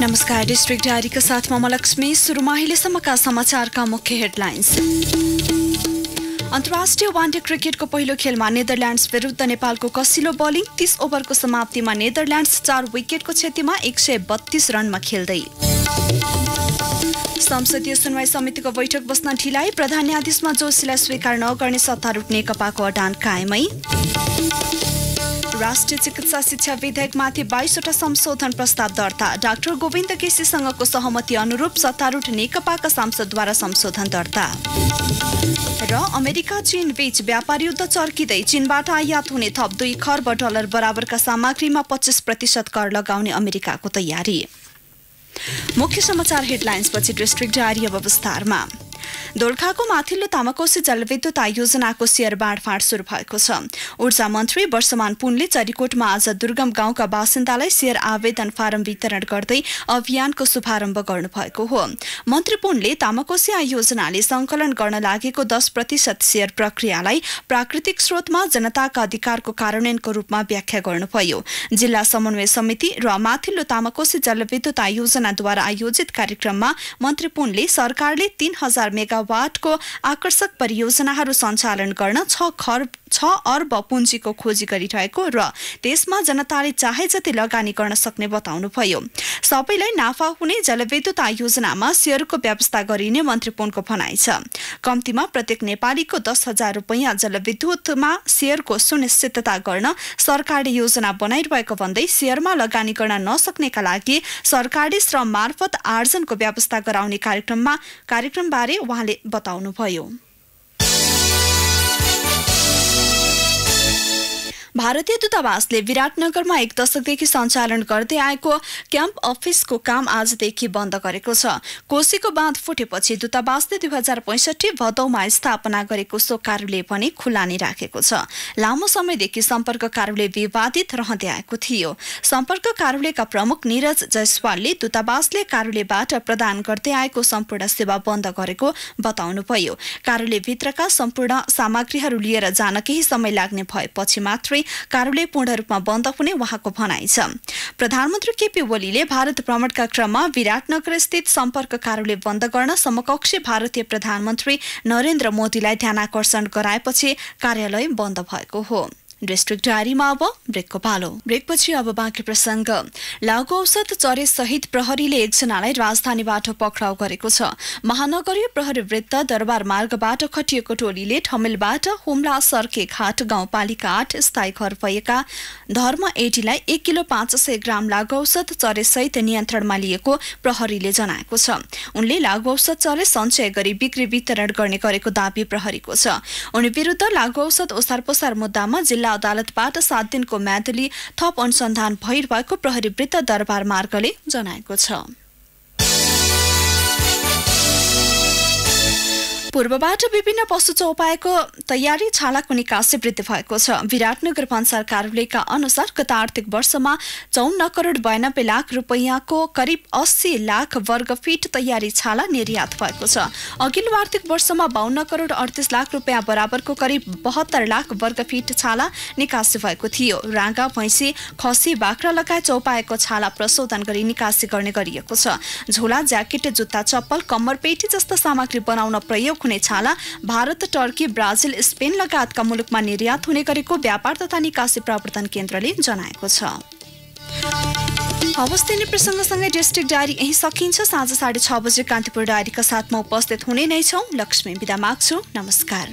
नमस्कार डिस्ट्रिक्ट डायरीका साथमा म लक्ष्मी सुरुमा अहिलेसम्मका समाचारका मुख्य हेडलाइन्स अन्तर्राष्ट्रिय वानडे क्रिकेटको पहिलो खेलमा नेदरल्यान्ड्स विरुद्ध नेपालको कसिलो बलिङ तीस ओभरको समाप्तिमा नेदरल्यान्ड्स चार विकेटको क्षतिमा एक सय बत्तीस रनमा खेल्दै संसदीय सुनवाई समितिको बैठक बस्न ढिलाइ प्रधान न्यायाधीशमा जोशीलाई स्वीकार नगर्ने सत्तारूढ नेकपाको अडान कायमै राष्ट्रिय चिकित्सा शिक्षा विधेयकमाथि बाइसवटा संशोधन प्रस्ताव दर्ता डाक्टर गोविन्द केसीसँगको सहमति अनुरूप सत्तारूढ नेकपाका सांसदद्वारा संशोधन दर्ता र अमेरिका चीन बीच व्यापार युद्ध चर्किँदै चीनबाट आयात हुने थप दुई खर्ब डलर बराबरका सामग्रीमा पच्चिस प्रतिशत कर लगाउने अमेरिकाको तयारी मुख्य समाचार हेडलाइन्सपछि डिस्ट्रिक्ट डायरी अब विस्तारमा दोर्खाको माथिल्लो तामाकोसी जलविद्युत आयोजनाको सेयर बाँडफाँड सुरु भएको छ ऊर्जा मन्त्री वर्षमान पुनले चरीकोटमा आज दुर्गम गाउँका बासिन्दालाई सेयर आवेदन फारम वितरण गर्दै अभियानको शुभारम्भ गर्नुभएको हो मन्त्री पुनले तामाकोसी आयोजनाले संकलन गर्न लागेको दस प्रतिशत सेयर प्रक्रियालाई प्राकृतिक स्रोतमा जनताका अधिकारको कार्यान्वयनको रूपमा व्याख्या गर्नुभयो जिल्ला समन्वय समिति र माथिल्लो तामाकोसी जलविद्युत आयोजनाद्वारा आयोजित कार्यक्रममा मन्त्री पुनले सरकारले तीन हजार मेगा मेगावाटको आकर्षक परियोजनाहरू सञ्चालन गर्न छ खर्ब छ अर्ब पुँजीको खोजी गरिरहेको र त्यसमा जनताले चाहे जति लगानी गर्न सक्ने बताउनुभयो सबैलाई नाफा हुने जलविद्युत आयोजनामा सेयरको व्यवस्था गरिने मन्त्री पुनको भनाइ छ कम्तीमा प्रत्येक नेपालीको दस हजार रुपियाँ जलविद्युतमा सेयरको सुनिश्चितता गर्न सरकारले योजना बनाइरहेको भन्दै सेयरमा लगानी गर्न नसक्नेका लागि सरकारी श्रम मार्फत आर्जनको व्यवस्था गराउने कार्यक्रममा कार्यक्रमबारे उहाँले उहाँले बताउनुभयो भारतीय दूतावासले विराटनगरमा एक दशकदेखि सञ्चालन गर्दै आएको क्याम्प अफिसको काम आजदेखि बन्द गरेको छ कोशीको बाँध फुटेपछि दूतावासले दुई हजार पैँसठी भदौमा स्थापना गरेको सो कार्यालय पनि खुलानी राखेको छ लामो समयदेखि सम्पर्क कार्यालय विवादित रहँदै आएको थियो सम्पर्क कार्यालयका प्रमुख निरज जयसवालले दूतावासले कार्यालयबाट प्रदान गर्दै आएको सम्पूर्ण सेवा बन्द गरेको बताउनुभयो कार्यालयभित्रका सम्पूर्ण सामग्रीहरू लिएर जान केही समय लाग्ने भएपछि मात्रै कार्यालय पूर्ण रूपमा बन्द हुने उहाँको भनाइ छ प्रधानमन्त्री केपी ओलीले भारत भ्रमणका क्रममा विराटनगर स्थित सम्पर्क कार्यालय बन्द गर्न समकक्ष भारतीय प्रधानमन्त्री नरेन्द्र मोदीलाई ध्यानाकर्षण गराएपछि कार्यालय बन्द भएको हो डिस्ट्रिक्ट डायरीमा अब ब्रेकपछि अब बाँकी प्रसङ्ग लागु औषध चरे सहित प्रहरीले एकजनालाई राजधानीबाट पक्राउ गरेको छ महानगरीय प्रहरी वृत्त दरबार मार्गबाट खटिएको टोलीले ठमेलबाट हुम्ला सर्के घाट गाउँपालिका आठ स्थायी घर भएका धर्म एटीलाई एक किलो पाँच सय ग्राम लागु औषध चरे सहित नियन्त्रणमा लिएको प्रहरीले जनाएको छ उनले लागु औषध चरे सञ्चय गरी बिक्री वितरण गर्ने गरेको दावी प्रहरीको छ उनी विरुद्ध लागु औषध ओसार पोसार मुद्दामा जिल्ला जिल्ला अदालतबाट सात दिनको म्यादली थप अनुसन्धान भइरहेको प्रहरी वृत्त दरबार मार्गले जनाएको छ पूर्वबाट विभिन्न पशु चौपाएको तयारी छालाको निकासी वृद्धि भएको छ विराटनगर भन्सार कार्यालयका अनुसार गत आर्थिक वर्षमा चौन्न करोड बयानब्बे लाख रुपियाँको करिब अस्सी लाख वर्ग फिट तयारी छाला निर्यात भएको छ अघिल्लो आर्थिक वर्षमा बाहन्न करोड अडतिस लाख रुपियाँ बराबरको करिब बहत्तर लाख वर्ग फिट छाला निकासी भएको थियो राँगा भैँसी खसी बाख्रा लगायत चौपाएको छाला प्रशोधन गरी निकासी गर्ने गरिएको छ झोला ज्याकेट जुत्ता चप्पल कम्मर पेटी जस्ता सामग्री बनाउन प्रयोग निर्यातक हुने छाला भारत टर्की ब्राजिल स्पेन लगायतका मुलुकमा निर्यात हुने गरेको व्यापार तथा निकासी प्रवर्तन केन्द्रले जनाएको छ हवस् दिने प्रसङ्गसँगै डिस्ट्रिक्ट डायरी यहीँ सकिन्छ साँझ साढे छ बजे कान्तिपुर डायरीका साथमा उपस्थित हुने नै छौँ लक्ष्मी विदा माग्छु नमस्कार